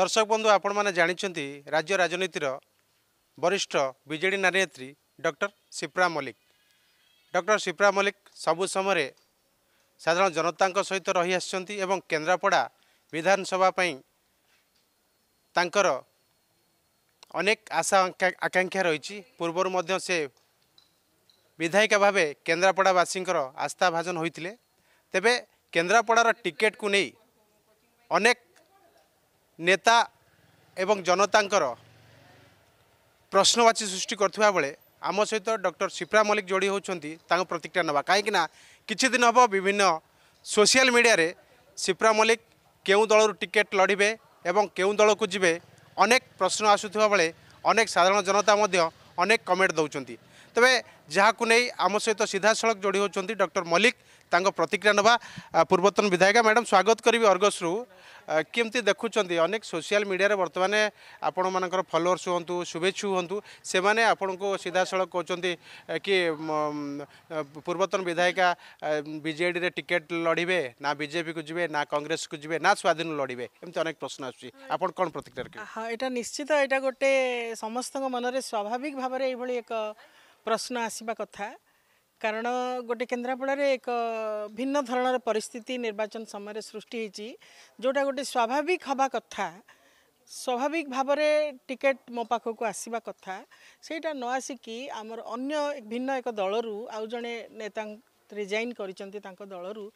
ଦର୍ଶକ ବନ୍ଧୁ ଆପଣମାନେ ଜାଣିଛନ୍ତି ରାଜ୍ୟ ରାଜନୀତିର ବରିଷ୍ଠ ବିଜେଡ଼ି ନାରୀନେତ୍ରୀ ଡକ୍ଟର ସିପ୍ରା ମଲ୍ଲିକ ଡକ୍ଟର ସିପ୍ରା ମଲ୍ଲିକ ସବୁ ସମୟରେ ସାଧାରଣ ଜନତାଙ୍କ ସହିତ ରହିଆସିଛନ୍ତି ଏବଂ କେନ୍ଦ୍ରାପଡ଼ା ବିଧାନସଭା ପାଇଁ ତାଙ୍କର ଅନେକ ଆଶା ଆକାଂକ୍ଷା ରହିଛି ପୂର୍ବରୁ ମଧ୍ୟ ସେ ବିଧାୟିକା ଭାବେ କେନ୍ଦ୍ରାପଡ଼ାବାସୀଙ୍କର ଆସ୍ଥା ଭାଜନ ହୋଇଥିଲେ ତେବେ କେନ୍ଦ୍ରାପଡ଼ାର ଟିକେଟ୍କୁ ନେଇ ଅନେକ ନେତା ଏବଂ ଜନତାଙ୍କର ପ୍ରଶ୍ନବାଚୀ ସୃଷ୍ଟି କରୁଥିବା ବେଳେ ଆମ ସହିତ ଡକ୍ଟର ସିପ୍ରା ମଲ୍ଲିକ ଯୋଡ଼ି ହେଉଛନ୍ତି ତାଙ୍କ ପ୍ରତିକ୍ରିୟା ନେବା କାହିଁକିନା କିଛି ଦିନ ହେବ ବିଭିନ୍ନ ସୋସିଆଲ୍ ମିଡ଼ିଆରେ ସିପ୍ରା ମଲ୍ଲିକ କେଉଁ ଦଳରୁ ଟିକେଟ୍ ଲଢ଼ିବେ ଏବଂ କେଉଁ ଦଳକୁ ଯିବେ ଅନେକ ପ୍ରଶ୍ନ ଆସୁଥିବା ବେଳେ ଅନେକ ସାଧାରଣ ଜନତା ମଧ୍ୟ ଅନେକ କମେଣ୍ଟ ଦେଉଛନ୍ତି ତେବେ ଯାହାକୁ ନେଇ ଆମ ସହିତ ସିଧାସଳଖ ଯୋଡ଼ି ହେଉଛନ୍ତି ଡକ୍ଟର ମଲ୍ଲିକ ତାଙ୍କ ପ୍ରତିକ୍ରିୟା ନେବା ପୂର୍ବତନ ବିଧାୟିକା ମ୍ୟାଡ଼ାମ୍ ସ୍ୱାଗତ କରିବି ଅର୍ଗସ୍ରୁ କେମିତି ଦେଖୁଛନ୍ତି ଅନେକ ସୋସିଆଲ ମିଡ଼ିଆରେ ବର୍ତ୍ତମାନ ଆପଣମାନଙ୍କର ଫଲୋଅର୍ସ ହୁଅନ୍ତୁ ଶୁଭେଚ୍ଛୁ ହୁଅନ୍ତୁ ସେମାନେ ଆପଣଙ୍କୁ ସିଧାସଳଖ କହୁଛନ୍ତି କି ପୂର୍ବତନ ବିଧାୟିକା ବିଜେଡ଼ିରେ ଟିକେଟ୍ ଲଢ଼ିବେ ନା ବିଜେପିକୁ ଯିବେ ନା କଂଗ୍ରେସକୁ ଯିବେ ନା ସ୍ୱାଧୀନ ଲଢ଼ିବେ ଏମିତି ଅନେକ ପ୍ରଶ୍ନ ଆସୁଛି ଆପଣ କ'ଣ ପ୍ରତିକ୍ରିୟା ରଖିବେ ହଁ ଏଇଟା ନିଶ୍ଚିତ ଏଇଟା ଗୋଟେ ସମସ୍ତଙ୍କ ମନରେ ସ୍ୱାଭାବିକ ଭାବରେ ଏଇଭଳି ଏକ ପ୍ରଶ୍ନ ଆସିବା କଥା କାରଣ ଗୋଟେ କେନ୍ଦ୍ରାପଡ଼ାରେ ଏକ ଭିନ୍ନ ଧରଣର ପରିସ୍ଥିତି ନିର୍ବାଚନ ସମୟରେ ସୃଷ୍ଟି ହୋଇଛି ଯେଉଁଟା ଗୋଟେ ସ୍ୱାଭାବିକ ହେବା କଥା ସ୍ୱାଭାବିକ ଭାବରେ ଟିକେଟ୍ ମୋ ପାଖକୁ ଆସିବା କଥା ସେଇଟା ନ ଆସିକି ଆମର ଅନ୍ୟ ଭିନ୍ନ ଏକ ଦଳରୁ ଆଉ ଜଣେ ନେତା ରିଜାଇନ୍ କରିଛନ୍ତି ତାଙ୍କ ଦଳରୁ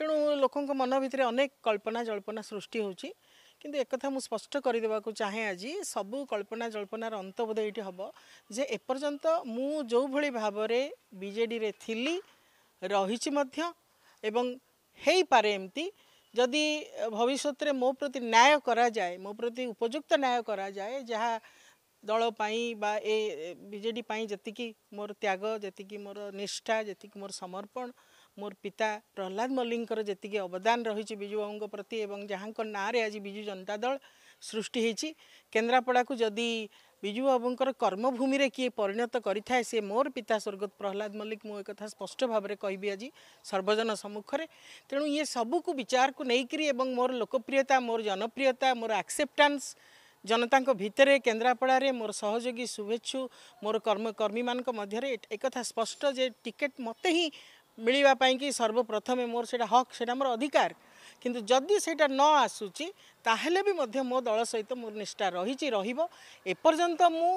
ତେଣୁ ଲୋକଙ୍କ ମନ ଭିତରେ ଅନେକ କଳ୍ପନା ଜଳ୍ପନା ସୃଷ୍ଟି ହେଉଛି କିନ୍ତୁ ଏକଥା ମୁଁ ସ୍ପଷ୍ଟ କରିଦେବାକୁ ଚାହେଁ ଆଜି ସବୁ କଳ୍ପନା ଜଳ୍ପନାର ଅନ୍ତ ବୋଧ ଏଇଠି ହେବ ଯେ ଏପର୍ଯ୍ୟନ୍ତ ମୁଁ ଯେଉଁଭଳି ଭାବରେ ବିଜେଡ଼ିରେ ଥିଲି ରହିଛି ମଧ୍ୟ ଏବଂ ହେଇପାରେ ଏମିତି ଯଦି ଭବିଷ୍ୟତରେ ମୋ ପ୍ରତି ନ୍ୟାୟ କରାଯାଏ ମୋ ପ୍ରତି ଉପଯୁକ୍ତ ନ୍ୟାୟ କରାଯାଏ ଯାହା ଦଳ ପାଇଁ ବା ଏ ବିଜେଡ଼ି ପାଇଁ ଯେତିକି ମୋର ତ୍ୟାଗ ଯେତିକି ମୋର ନିଷ୍ଠା ଯେତିକି ମୋର ସମର୍ପଣ ମୋର ପିତା ପ୍ରହ୍ଲାଦ ମଲ୍ଲିକଙ୍କର ଯେତିକି ଅବଦାନ ରହିଛି ବିଜୁବାବୁଙ୍କ ପ୍ରତି ଏବଂ ଯାହାଙ୍କ ନାଁରେ ଆଜି ବିଜୁ ଜନତା ଦଳ ସୃଷ୍ଟି ହେଇଛି କେନ୍ଦ୍ରାପଡ଼ାକୁ ଯଦି ବିଜୁବାବୁଙ୍କର କର୍ମଭୂମିରେ କିଏ ପରିଣତ କରିଥାଏ ସେ ମୋର ପିତା ସ୍ୱର୍ଗତ ପ୍ରହ୍ଲାଦ ମଲ୍ଲିକ ମୁଁ ଏକଥା ସ୍ପଷ୍ଟ ଭାବରେ କହିବି ଆଜି ସର୍ବଜନ ସମ୍ମୁଖରେ ତେଣୁ ଇଏ ସବୁକୁ ବିଚାରକୁ ନେଇକରି ଏବଂ ମୋର ଲୋକପ୍ରିୟତା ମୋର ଜନପ୍ରିୟତା ମୋର ଆକ୍ସେପ୍ଟାନ୍ସ ଜନତାଙ୍କ ଭିତରେ କେନ୍ଦ୍ରାପଡ଼ାରେ ମୋର ସହଯୋଗୀ ଶୁଭେଚ୍ଛୁ ମୋର କର୍ମକର୍ମୀମାନଙ୍କ ମଧ୍ୟରେ ଏକଥା ସ୍ପଷ୍ଟ ଯେ ଟିକେଟ୍ ମୋତେ ହିଁ ମିଳିବା ପାଇଁକି ସର୍ବପ୍ରଥମେ ମୋର ସେଇଟା ହକ୍ ସେଇଟା ମୋର ଅଧିକାର କିନ୍ତୁ ଯଦି ସେଇଟା ନ ଆସୁଛି ତାହେଲେ ବି ମଧ୍ୟ ମୋ ଦଳ ସହିତ ମୋର ନିଷ୍ଠା ରହିଛି ରହିବ ଏପର୍ଯ୍ୟନ୍ତ ମୁଁ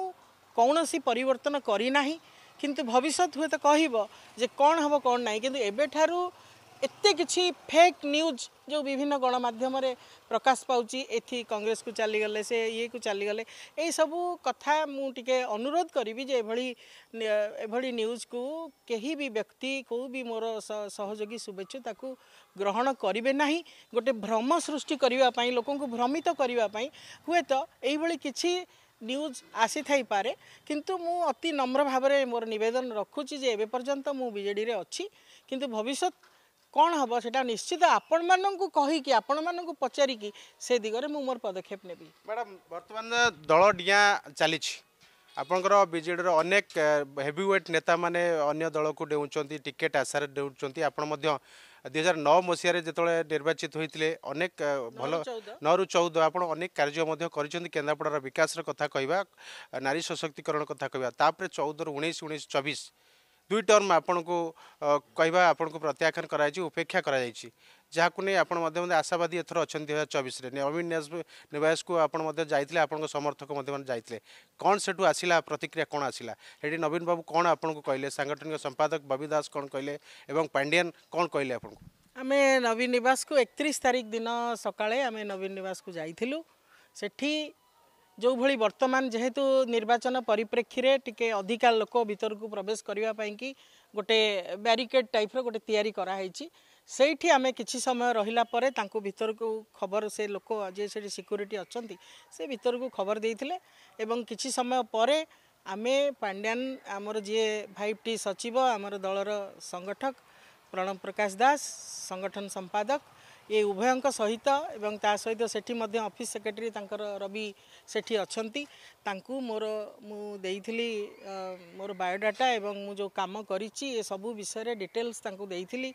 କୌଣସି ପରିବର୍ତ୍ତନ କରିନାହିଁ କିନ୍ତୁ ଭବିଷ୍ୟତ ହୁଏତ କହିବ ଯେ କ'ଣ ହେବ କ'ଣ ନାହିଁ କିନ୍ତୁ ଏବେଠାରୁ ଏତେ କିଛି ଫେକ୍ ନ୍ୟୁଜ୍ ଯେଉଁ ବିଭିନ୍ନ ଗଣମାଧ୍ୟମରେ ପ୍ରକାଶ ପାଉଛି ଏଠି କଂଗ୍ରେସକୁ ଚାଲିଗଲେ ସେ ଇଏକୁ ଚାଲିଗଲେ ଏଇସବୁ କଥା ମୁଁ ଟିକେ ଅନୁରୋଧ କରିବି ଯେ ଏଭଳି ଏଭଳି ନ୍ୟୁଜ୍କୁ କେହି ବି ବ୍ୟକ୍ତି କେଉଁ ବି ମୋର ସହଯୋଗୀ ଶୁଭେଚ୍ଛୁ ତାକୁ ଗ୍ରହଣ କରିବେ ନାହିଁ ଗୋଟେ ଭ୍ରମ ସୃଷ୍ଟି କରିବା ପାଇଁ ଲୋକଙ୍କୁ ଭ୍ରମିତ କରିବା ପାଇଁ ହୁଏତ ଏଇଭଳି କିଛି ନ୍ୟୁଜ୍ ଆସିଥାଇପାରେ କିନ୍ତୁ ମୁଁ ଅତି ନମ୍ର ଭାବରେ ମୋର ନିବେଦନ ରଖୁଛି ଯେ ଏବେ ପର୍ଯ୍ୟନ୍ତ ମୁଁ ବିଜେଡ଼ିରେ ଅଛି କିନ୍ତୁ ଭବିଷ୍ୟତ କ'ଣ ହେବ ସେଇଟା ନିଶ୍ଚିତ ଆପଣମାନଙ୍କୁ କହିକି ଆପଣମାନଙ୍କୁ ପଚାରିକି ସେ ଦିଗରେ ମୁଁ ମୋର ପଦକ୍ଷେପ ନେବି ମ୍ୟାଡ଼ାମ୍ ବର୍ତ୍ତମାନ ଦଳ ଡିଆଁ ଚାଲିଛି ଆପଣଙ୍କର ବିଜେଡ଼ିର ଅନେକ ହେଭିୱେଟ୍ ନେତାମାନେ ଅନ୍ୟ ଦଳକୁ ଡେଉଁଛନ୍ତି ଟିକେଟ୍ ଆଶାରେ ଡେଉଁଛନ୍ତି ଆପଣ ମଧ୍ୟ ଦୁଇ ହଜାର ନଅ ମସିହାରେ ଯେତେବେଳେ ନିର୍ବାଚିତ ହୋଇଥିଲେ ଅନେକ ଭଲ ନଅରୁ ଚଉଦ ଆପଣ ଅନେକ କାର୍ଯ୍ୟ ମଧ୍ୟ କରିଛନ୍ତି କେନ୍ଦ୍ରାପଡ଼ାର ବିକାଶର କଥା କହିବା ନାରୀ ସଶକ୍ତିକରଣ କଥା କହିବା ତାପରେ ଚଉଦରୁ ଉଣେଇଶ ଉଣେଇଶ ଚବିଶ ଦୁଇ ଟର୍ମ ଆପଣଙ୍କୁ କହିବା ଆପଣଙ୍କୁ ପ୍ରତ୍ୟାଖ୍ୟାନ କରାଯାଇଛି ଉପେକ୍ଷା କରାଯାଇଛି ଯାହାକୁ ନେଇ ଆପଣ ମଧ୍ୟ ମଧ୍ୟ ଆଶାବାଦୀ ଏଥର ଅଛନ୍ତି ଦୁଇହଜାର ଚବିଶରେ ନବୀନ ନିବାସକୁ ଆପଣ ମଧ୍ୟ ଯାଇଥିଲେ ଆପଣଙ୍କ ସମର୍ଥକ ମଧ୍ୟ ମାନେ ଯାଇଥିଲେ କ'ଣ ସେଠୁ ଆସିଲା ପ୍ରତିକ୍ରିୟା କ'ଣ ଆସିଲା ସେଠି ନବୀନ ବାବୁ କ'ଣ ଆପଣଙ୍କୁ କହିଲେ ସାଂଗଠନିକ ସମ୍ପାଦକ ବବି ଦାସ କ'ଣ କହିଲେ ଏବଂ ପାଣ୍ଡିଆନ୍ କ'ଣ କହିଲେ ଆପଣଙ୍କୁ ଆମେ ନବୀନ ନିବାସକୁ ଏକତିରିଶ ତାରିଖ ଦିନ ସକାଳେ ଆମେ ନବୀନ ନିବାସକୁ ଯାଇଥିଲୁ ସେଠି ଯେଉଁଭଳି ବର୍ତ୍ତମାନ ଯେହେତୁ ନିର୍ବାଚନ ପରିପ୍ରେକ୍ଷୀରେ ଟିକେ ଅଧିକା ଲୋକ ଭିତରକୁ ପ୍ରବେଶ କରିବା ପାଇଁକି ଗୋଟେ ବ୍ୟାରିକେଡ଼ ଟାଇପ୍ର ଗୋଟେ ତିଆରି କରାହେଇଛି ସେଇଠି ଆମେ କିଛି ସମୟ ରହିଲା ପରେ ତାଙ୍କୁ ଭିତରକୁ ଖବର ସେ ଲୋକ ଯିଏ ସେଠି ସିକ୍ୟୁରିଟି ଅଛନ୍ତି ସେ ଭିତରକୁ ଖବର ଦେଇଥିଲେ ଏବଂ କିଛି ସମୟ ପରେ ଆମେ ପାଣ୍ଡିଆନ ଆମର ଯିଏ ଫାଇଭ ଟି ସଚିବ ଆମର ଦଳର ସଂଗଠକ ପ୍ରଣବ ପ୍ରକାଶ ଦାସ ସଂଗଠନ ସମ୍ପାଦକ ଏ ଉଭୟଙ୍କ ସହିତ ଏବଂ ତା ସହିତ ସେଠି ମଧ୍ୟ ଅଫିସ୍ ସେକ୍ରେଟେରୀ ତାଙ୍କର ରବି ସେଠି ଅଛନ୍ତି ତାଙ୍କୁ ମୋର ମୁଁ ଦେଇଥିଲି ମୋର ବାୟୋଡାଟା ଏବଂ ମୁଁ ଯେଉଁ କାମ କରିଛି ଏସବୁ ବିଷୟରେ ଡିଟେଲ୍ସ ତାଙ୍କୁ ଦେଇଥିଲି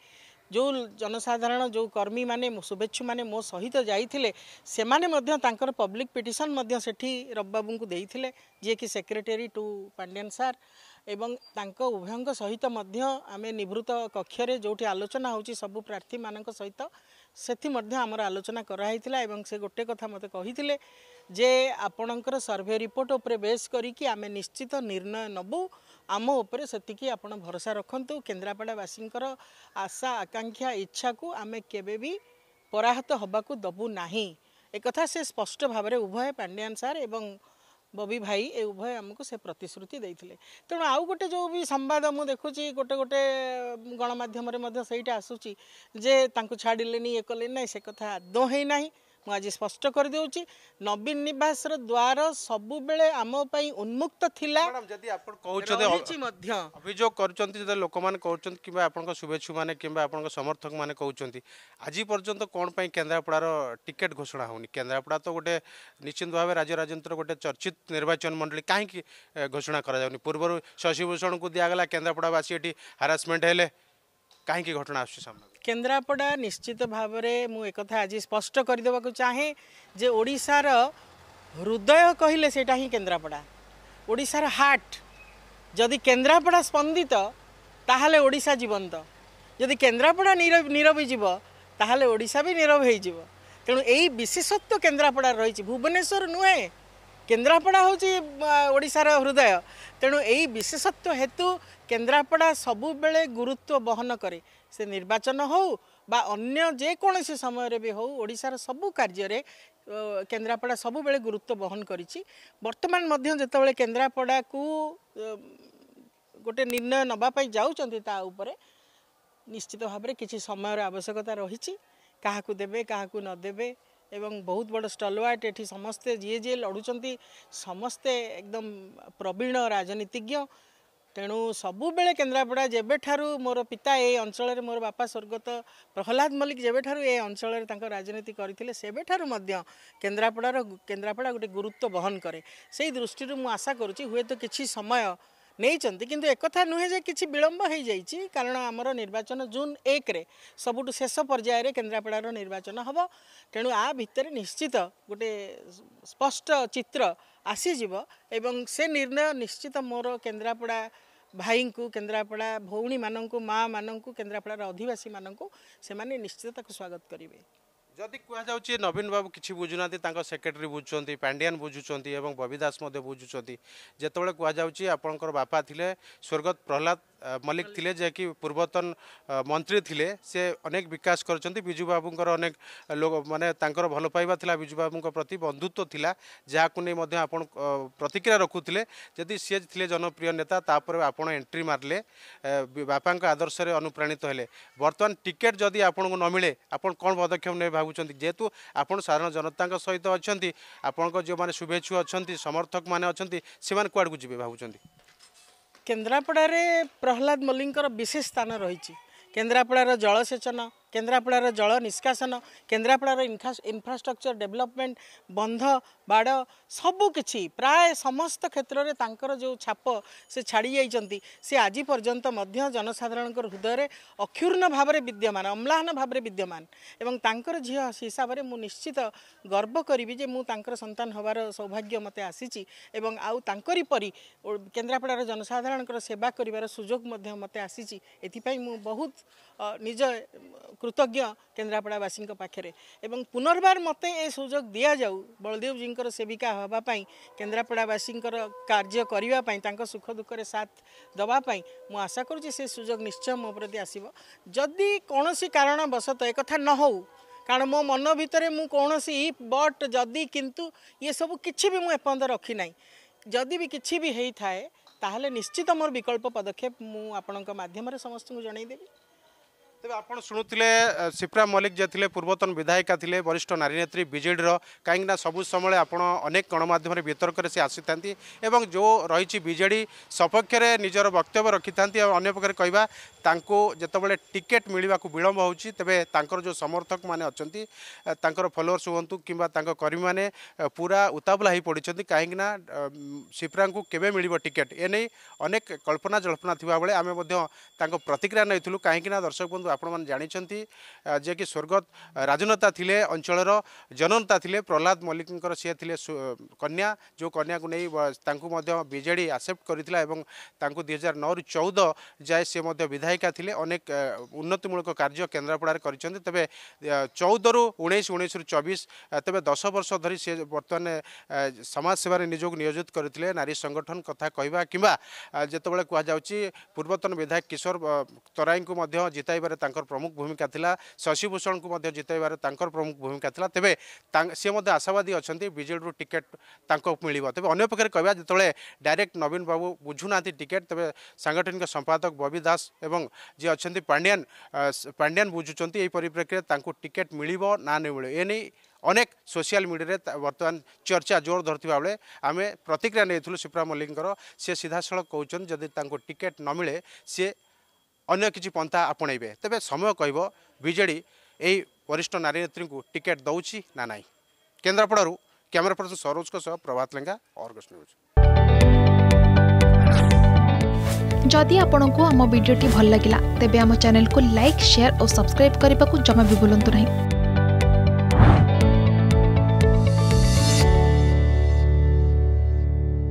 ଯେଉଁ ଜନସାଧାରଣ ଯେଉଁ କର୍ମୀମାନେ ଶୁଭେଚ୍ଛୁମାନେ ମୋ ସହିତ ଯାଇଥିଲେ ସେମାନେ ମଧ୍ୟ ତାଙ୍କର ପବ୍ଲିକ୍ ପିଟିସନ୍ ମଧ୍ୟ ସେଠି ରବିବାବୁଙ୍କୁ ଦେଇଥିଲେ ଯିଏକି ସେକ୍ରେଟେରୀ ଟୁ ପାଣ୍ଡିଆନ୍ ସାର୍ ଏବଂ ତାଙ୍କ ଉଭୟଙ୍କ ସହିତ ମଧ୍ୟ ଆମେ ନିଭୃତ କକ୍ଷରେ ଯେଉଁଠି ଆଲୋଚନା ହେଉଛି ସବୁ ପ୍ରାର୍ଥୀମାନଙ୍କ ସହିତ ସେଥିମଧ୍ୟ ଆମର ଆଲୋଚନା କରାହେଇଥିଲା ଏବଂ ସେ ଗୋଟେ କଥା ମୋତେ କହିଥିଲେ ଯେ ଆପଣଙ୍କର ସର୍ଭେ ରିପୋର୍ଟ ଉପରେ ବେସ୍ କରିକି ଆମେ ନିଶ୍ଚିତ ନିର୍ଣ୍ଣୟ ନେବୁ ଆମ ଉପରେ ସେତିକି ଆପଣ ଭରସା ରଖନ୍ତୁ କେନ୍ଦ୍ରାପଡ଼ାବାସୀଙ୍କର ଆଶା ଆକାଂକ୍ଷା ଇଚ୍ଛାକୁ ଆମେ କେବେ ବି ପରାହତ ହେବାକୁ ଦେବୁ ନାହିଁ ଏକଥା ସେ ସ୍ପଷ୍ଟ ଭାବରେ ଉଭୟ ପାଣ୍ଡିଆନ୍ ସାର୍ ଏବଂ ବବି ଭାଇ ଏ ଉଭୟ ଆମକୁ ସେ ପ୍ରତିଶ୍ରୁତି ଦେଇଥିଲେ ତେଣୁ ଆଉ ଗୋଟେ ଯେଉଁ ବି ସମ୍ବାଦ ମୁଁ ଦେଖୁଛି ଗୋଟେ ଗୋଟେ ଗଣମାଧ୍ୟମରେ ମଧ୍ୟ ସେଇଟା ଆସୁଛି ଯେ ତାଙ୍କୁ ଛାଡ଼ିଲେନି ଇଏ କଲେନି ନାହିଁ ସେ କଥା ଆଦୌ ହେଇନାହିଁ ମୁଁ ଆଜି ସ୍ପଷ୍ଟ କରିଦେଉଛି ନବୀନ ନିବାସର ଦ୍ୱାର ସବୁବେଳେ ଆମ ପାଇଁ ଉନ୍ମୁକ୍ତ ଥିଲା ଯଦି ଆପଣ କହୁଛନ୍ତି ମଧ୍ୟ ଅଭିଯୋଗ କରୁଛନ୍ତି ଯଦି ଲୋକମାନେ କହୁଛନ୍ତି କିମ୍ବା ଆପଣଙ୍କ ଶୁଭେଚ୍ଛୁମାନେ କିମ୍ବା ଆପଣଙ୍କ ସମର୍ଥକମାନେ କହୁଛନ୍ତି ଆଜି ପର୍ଯ୍ୟନ୍ତ କ'ଣ ପାଇଁ କେନ୍ଦ୍ରାପଡ଼ାର ଟିକେଟ୍ ଘୋଷଣା ହେଉନି କେନ୍ଦ୍ରାପଡ଼ା ତ ଗୋଟେ ନିଶ୍ଚିନ୍ତ ଭାବେ ରାଜ୍ୟ ରାଜନୀତିର ଗୋଟେ ଚର୍ଚ୍ଚିତ ନିର୍ବାଚନ ମଣ୍ଡଳୀ କାହିଁକି ଘୋଷଣା କରାଯାଉନି ପୂର୍ବରୁ ଶଶିଭୂଷଣଙ୍କୁ ଦିଆଗଲା କେନ୍ଦ୍ରାପଡ଼ାବାସୀ ଏଠି ହାରାସମେଣ୍ଟ ହେଲେ କାହିଁକି ଘଟଣା ଆସୁଛି ସାମ୍ନାକୁ କେନ୍ଦ୍ରାପଡ଼ା ନିଶ୍ଚିତ ଭାବରେ ମୁଁ ଏକଥା ଆଜି ସ୍ପଷ୍ଟ କରିଦେବାକୁ ଚାହେଁ ଯେ ଓଡ଼ିଶାର ହୃଦୟ କହିଲେ ସେଇଟା ହିଁ କେନ୍ଦ୍ରାପଡ଼ା ଓଡ଼ିଶାର ହାର୍ଟ ଯଦି କେନ୍ଦ୍ରାପଡ଼ା ସ୍ପନ୍ଦିତ ତାହେଲେ ଓଡ଼ିଶା ଜୀବନ୍ତ ଯଦି କେନ୍ଦ୍ରାପଡ଼ା ନିରବ ନିରବ ଯିବ ତାହେଲେ ଓଡ଼ିଶା ବି ନିରବ ହୋଇଯିବ ତେଣୁ ଏଇ ବିଶେଷତ୍ୱ କେନ୍ଦ୍ରାପଡ଼ାରେ ରହିଛି ଭୁବନେଶ୍ୱର ନୁହେଁ କେନ୍ଦ୍ରାପଡ଼ା ହେଉଛି ଓଡ଼ିଶାର ହୃଦୟ ତେଣୁ ଏଇ ବିଶେଷତ୍ୱ ହେତୁ କେନ୍ଦ୍ରାପଡ଼ା ସବୁବେଳେ ଗୁରୁତ୍ୱ ବହନ କରେ ସେ ନିର୍ବାଚନ ହେଉ ବା ଅନ୍ୟ ଯେକୌଣସି ସମୟରେ ବି ହେଉ ଓଡ଼ିଶାର ସବୁ କାର୍ଯ୍ୟରେ କେନ୍ଦ୍ରାପଡ଼ା ସବୁବେଳେ ଗୁରୁତ୍ୱ ବହନ କରିଛି ବର୍ତ୍ତମାନ ମଧ୍ୟ ଯେତେବେଳେ କେନ୍ଦ୍ରାପଡ଼ାକୁ ଗୋଟେ ନିର୍ଣ୍ଣୟ ନେବା ପାଇଁ ଯାଉଛନ୍ତି ତା ଉପରେ ନିଶ୍ଚିତ ଭାବରେ କିଛି ସମୟର ଆବଶ୍ୟକତା ରହିଛି କାହାକୁ ଦେବେ କାହାକୁ ନ ଦେବେ ଏବଂ ବହୁତ ବଡ଼ ଷ୍ଟଲୱାର୍ଟ ଏଠି ସମସ୍ତେ ଯିଏ ଯିଏ ଲଢ଼ୁଛନ୍ତି ସମସ୍ତେ ଏକଦମ ପ୍ରବୀଣ ରାଜନୀତିଜ୍ଞ ତେଣୁ ସବୁବେଳେ କେନ୍ଦ୍ରାପଡ଼ା ଯେବେଠାରୁ ମୋର ପିତା ଏ ଅଞ୍ଚଳରେ ମୋର ବାପା ସ୍ୱର୍ଗତ ପ୍ରହଲ୍ଲାଦ ମଲ୍ଲିକ ଯେବେଠାରୁ ଏ ଅଞ୍ଚଳରେ ତାଙ୍କ ରାଜନୀତି କରିଥିଲେ ସେବେଠାରୁ ମଧ୍ୟ କେନ୍ଦ୍ରାପଡ଼ାର କେନ୍ଦ୍ରାପଡ଼ା ଗୋଟେ ଗୁରୁତ୍ୱ ବହନ କରେ ସେଇ ଦୃଷ୍ଟିରୁ ମୁଁ ଆଶା କରୁଛି ହୁଏତ କିଛି ସମୟ ନେଇଛନ୍ତି କିନ୍ତୁ ଏକଥା ନୁହେଁ ଯେ କିଛି ବିଳମ୍ବ ହୋଇଯାଇଛି କାରଣ ଆମର ନିର୍ବାଚନ ଜୁନ୍ ଏକରେ ସବୁଠୁ ଶେଷ ପର୍ଯ୍ୟାୟରେ କେନ୍ଦ୍ରାପଡ଼ାର ନିର୍ବାଚନ ହେବ ତେଣୁ ଆ ଭିତରେ ନିଶ୍ଚିତ ଗୋଟିଏ ସ୍ପଷ୍ଟ ଚିତ୍ର ଆସିଯିବ ଏବଂ ସେ ନିର୍ଣ୍ଣୟ ନିଶ୍ଚିତ ମୋର କେନ୍ଦ୍ରାପଡ଼ା ଭାଇଙ୍କୁ କେନ୍ଦ୍ରାପଡ଼ା ଭଉଣୀମାନଙ୍କୁ ମାଆମାନଙ୍କୁ କେନ୍ଦ୍ରାପଡ଼ାର ଅଧିବାସୀମାନଙ୍କୁ ସେମାନେ ନିଶ୍ଚିତ ତାକୁ ସ୍ୱାଗତ କରିବେ ଯଦି କୁହାଯାଉଛି ନବୀନ ବାବୁ କିଛି ବୁଝୁନାହାନ୍ତି ତାଙ୍କ ସେକ୍ରେଟେରୀ ବୁଝୁଛନ୍ତି ପାଣ୍ଡିଆନ ବୁଝୁଛନ୍ତି ଏବଂ ବବି ଦାସ ମଧ୍ୟ ବୁଝୁଛନ୍ତି ଯେତେବେଳେ କୁହାଯାଉଛି ଆପଣଙ୍କର ବାପା ଥିଲେ ସ୍ୱର୍ଗତ ପ୍ରହଲ୍ଲାଦ मल्लिक जे कि पूर्वतन मन्त्री ले सि अनेक बिकासन विजुबाबुक लो म भन पिजबाबु प्रति बन्धुत्व इलाको प्रतिक्रिया रकुले जदि सिए थिए जनप्रिय नेता तापर आप ए मारले बापाको आदर्शले अनुप्राणितले बर्तन टिकेट जति आपिले आउँ कदक्षेप भागुन्छ जिहितु आप साधारण जनता सहित जो आपो शुभेच्छु अनि समर्थक अनि समान कु କେନ୍ଦ୍ରାପଡ଼ାରେ ପ୍ରହଲ୍ଲାଦ ମଲ୍ଲିକଙ୍କର ବିଶେଷ ସ୍ଥାନ ରହିଛି କେନ୍ଦ୍ରାପଡ଼ାର ଜଳସେଚନ କେନ୍ଦ୍ରାପଡ଼ାର ଜଳ ନିଷ୍କାସନ କେନ୍ଦ୍ରାପଡ଼ାର ଇନଫ୍ରାଷ୍ଟ୍ରକ୍ଚର ଡେଭଲପମେଣ୍ଟ ବନ୍ଧ ବାଡ଼ ସବୁକିଛି ପ୍ରାୟ ସମସ୍ତ କ୍ଷେତ୍ରରେ ତାଙ୍କର ଯେଉଁ ଛାପ ସେ ଛାଡ଼ି ଯାଇଛନ୍ତି ସେ ଆଜି ପର୍ଯ୍ୟନ୍ତ ମଧ୍ୟ ଜନସାଧାରଣଙ୍କର ହୃଦୟରେ ଅକ୍ଷୁର୍ଣ୍ଣ ଭାବରେ ବିଦ୍ୟମାନ ଅମ୍ଲାହନ ଭାବରେ ବିଦ୍ୟମାନ ଏବଂ ତାଙ୍କର ଝିଅ ହିସାବରେ ମୁଁ ନିଶ୍ଚିତ ଗର୍ବ କରିବି ଯେ ମୁଁ ତାଙ୍କର ସନ୍ତାନ ହେବାର ସୌଭାଗ୍ୟ ମୋତେ ଆସିଛି ଏବଂ ଆଉ ତାଙ୍କରି ପରି କେନ୍ଦ୍ରାପଡ଼ାର ଜନସାଧାରଣଙ୍କର ସେବା କରିବାର ସୁଯୋଗ ମଧ୍ୟ ମୋତେ ଆସିଛି ଏଥିପାଇଁ ମୁଁ ବହୁତ ନିଜ କୃତଜ୍ଞ କେନ୍ଦ୍ରାପଡ଼ାବାସୀଙ୍କ ପାଖରେ ଏବଂ ପୁନର୍ବାର ମୋତେ ଏ ସୁଯୋଗ ଦିଆଯାଉ ବଳଦେବଜୀଙ୍କର ସେବିକା ହେବା ପାଇଁ କେନ୍ଦ୍ରାପଡ଼ାବାସୀଙ୍କର କାର୍ଯ୍ୟ କରିବା ପାଇଁ ତାଙ୍କ ସୁଖ ଦୁଃଖରେ ସାଥ ଦେବା ପାଇଁ ମୁଁ ଆଶା କରୁଛି ସେ ସୁଯୋଗ ନିଶ୍ଚୟ ମୋ ପ୍ରତି ଆସିବ ଯଦି କୌଣସି କାରଣବଶତଃ ଏକଥା ନ ହେଉ କାରଣ ମୋ ମନ ଭିତରେ ମୁଁ କୌଣସି ବଟ୍ ଯଦି କିନ୍ତୁ ଏସବୁ କିଛି ବି ମୁଁ ଏପର୍ଯ୍ୟନ୍ତ ରଖିନାହିଁ ଯଦି ବି କିଛି ବି ହେଇଥାଏ ତାହେଲେ ନିଶ୍ଚିତ ମୋର ବିକଳ୍ପ ପଦକ୍ଷେପ ମୁଁ ଆପଣଙ୍କ ମାଧ୍ୟମରେ ସମସ୍ତଙ୍କୁ ଜଣାଇଦେବି ତେବେ ଆପଣ ଶୁଣୁଥିଲେ ସିପ୍ରା ମଲ୍ଲିକ ଯେ ଥିଲେ ପୂର୍ବତନ ବିଧାୟିକା ଥିଲେ ବରିଷ୍ଠ ନାରୀ ନେତ୍ରୀ ବିଜେଡ଼ିର କାହିଁକିନା ସବୁ ସମୟରେ ଆପଣ ଅନେକ ଗଣମାଧ୍ୟମରେ ବିତର୍କରେ ସେ ଆସିଥାନ୍ତି ଏବଂ ଯେଉଁ ରହିଛି ବିଜେଡ଼ି ସପକ୍ଷରେ ନିଜର ବକ୍ତବ୍ୟ ରଖିଥାନ୍ତି ଏବଂ ଅନ୍ୟପକ୍ଷରେ କହିବା ତାଙ୍କୁ ଯେତେବେଳେ ଟିକେଟ୍ ମିଳିବାକୁ ବିଳମ୍ବ ହେଉଛି ତେବେ ତାଙ୍କର ଯେଉଁ ସମର୍ଥକମାନେ ଅଛନ୍ତି ତାଙ୍କର ଫଲୋଅର୍ସ ହୁଅନ୍ତୁ କିମ୍ବା ତାଙ୍କ କର୍ମୀମାନେ ପୁରା ଉତାବୁଲା ହୋଇ ପଡ଼ିଛନ୍ତି କାହିଁକିନା ସିପ୍ରାଙ୍କୁ କେବେ ମିଳିବ ଟିକେଟ୍ ଏ ନେଇ ଅନେକ କଳ୍ପନା ଜଳ୍ପନା ଥିବାବେଳେ ଆମେ ମଧ୍ୟ ତାଙ୍କ ପ୍ରତିକ୍ରିୟା ନେଇଥିଲୁ କାହିଁକିନା ଦର୍ଶକ ବନ୍ଧୁ कि स्वर्गत जवर्गत राजनता ले अञ्चर जननेताले प्रह्लाद मल्लिकर सिए कन्या जो कन्याको नै तेडी आक्सेप्ट गरिद जाए सि अनेक उन्नतिमूलक कार्य केन्द्रापडा गरिन्छ तेहे चौध रु उस रु चबिस तपाईँ दस वर्ष धरि सि बर्तसेवार निजको नियोजित गरि नारी सङ्गठन कथा कहाँ कम्बा कु पूर्वतन विधायक किशोर तराईकोित्नु ତାଙ୍କର ପ୍ରମୁଖ ଭୂମିକା ଥିଲା ଶଶିଭୂଷଣଙ୍କୁ ମଧ୍ୟ ଜିତାଇବାରେ ତାଙ୍କର ପ୍ରମୁଖ ଭୂମିକା ଥିଲା ତେବେ ସିଏ ମଧ୍ୟ ଆଶାବାଦୀ ଅଛନ୍ତି ବିଜେଡ଼ିରୁ ଟିକେଟ୍ ତାଙ୍କ ମିଳିବ ତେବେ ଅନ୍ୟ ପକ୍ଷରେ କହିବା ଯେତେବେଳେ ଡାଇରେକ୍ଟ ନବୀନ ବାବୁ ବୁଝୁନାହାନ୍ତି ଟିକେଟ୍ ତେବେ ସାଂଗଠନିକ ସମ୍ପାଦକ ବବି ଦାସ ଏବଂ ଯିଏ ଅଛନ୍ତି ପାଣ୍ଡିଆନ୍ ପାଣ୍ଡିଆନ୍ ବୁଝୁଛନ୍ତି ଏହି ପରିପ୍ରେକ୍ଷୀରେ ତାଙ୍କୁ ଟିକେଟ୍ ମିଳିବ ନା ନ ମିଳିବ ଏ ନେଇ ଅନେକ ସୋସିଆଲ ମିଡ଼ିଆରେ ବର୍ତ୍ତମାନ ଚର୍ଚ୍ଚା ଜୋର ଧରୁଥିବା ବେଳେ ଆମେ ପ୍ରତିକ୍ରିୟା ନେଇଥିଲୁ ସିପ୍ରା ମଲ୍ଲିକଙ୍କର ସିଏ ସିଧାସଳଖ କହୁଛନ୍ତି ଯଦି ତାଙ୍କୁ ଟିକେଟ୍ ନ ମିଳେ ସିଏ અન્ય કીચી પંતા આપણઈબે તેવે સમય કઈબો બીજેડી એઈ વરિષ્ઠ નારી નેત્રી કુ ટિકેટ દઉચી ના નાઈ કેન્દ્રપડરુ કેમેરાપડર સરોજ કો સહ પ્રભાતલંગા ઓગસ્ટ મે ઉચ જોદી આપણ કો હમો વિડિયો ટી ભલ લાગિલા તેબે હમો ચેનલ કો લાઈક શેર ઓ સબસ્ક્રાઇબ કરીબકુ જમા બી બુલંતુ નહીં